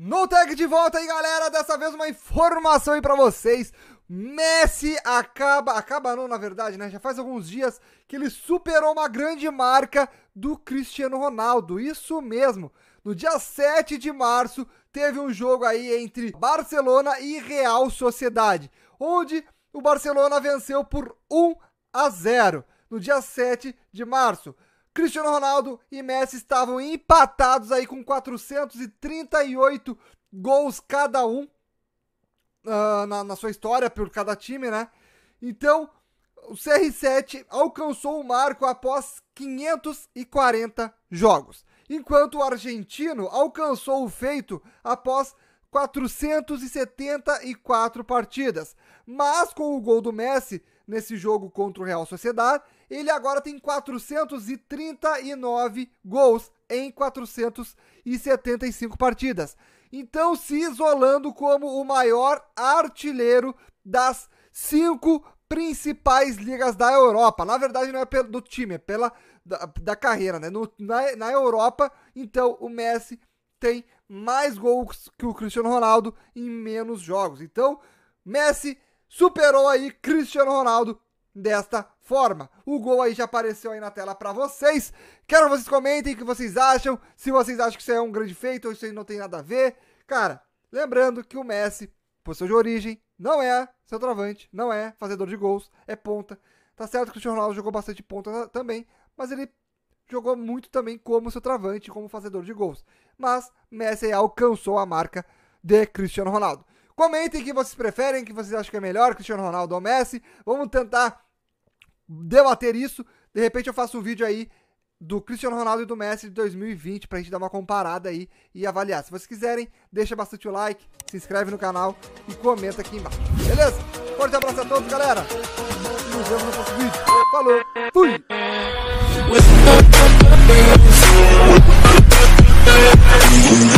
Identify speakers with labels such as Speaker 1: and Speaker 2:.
Speaker 1: No Tag de volta aí, galera. Dessa vez uma informação aí para vocês. Messi acaba, acaba não, na verdade, né? Já faz alguns dias que ele superou uma grande marca do Cristiano Ronaldo. Isso mesmo. No dia 7 de março teve um jogo aí entre Barcelona e Real Sociedade, onde o Barcelona venceu por 1 a 0 no dia 7 de março. Cristiano Ronaldo e Messi estavam empatados aí com 438 gols cada um uh, na, na sua história por cada time, né? Então, o CR7 alcançou o marco após 540 jogos, enquanto o argentino alcançou o feito após 474 partidas. Mas com o gol do Messi nesse jogo contra o Real Sociedad, ele agora tem 439 gols em 475 partidas. Então se isolando como o maior artilheiro das cinco principais ligas da Europa. Na verdade, não é pelo do time, é pela da, da carreira, né? No, na, na Europa, então o Messi tem mais gols que o Cristiano Ronaldo em menos jogos. Então, Messi superou aí Cristiano Ronaldo desta forma. O gol aí já apareceu aí na tela para vocês. Quero que vocês comentem o que vocês acham, se vocês acham que isso é um grande feito ou isso aí não tem nada a ver. Cara, lembrando que o Messi, posição de origem, não é centroavante, não é fazedor de gols, é ponta. Tá certo que o Cristiano Ronaldo jogou bastante ponta também, mas ele jogou muito também como seu travante, como fazedor de gols. Mas Messi alcançou a marca de Cristiano Ronaldo. Comentem que vocês preferem, que vocês acham que é melhor, Cristiano Ronaldo ou Messi. Vamos tentar debater isso. De repente eu faço um vídeo aí do Cristiano Ronaldo e do Messi de 2020 pra gente dar uma comparada aí e avaliar. Se vocês quiserem, deixa bastante o like, se inscreve no canal e comenta aqui embaixo. Beleza? Forte abraço a todos, galera. Nos vemos no próximo vídeo. Falou. Fui. Thank you.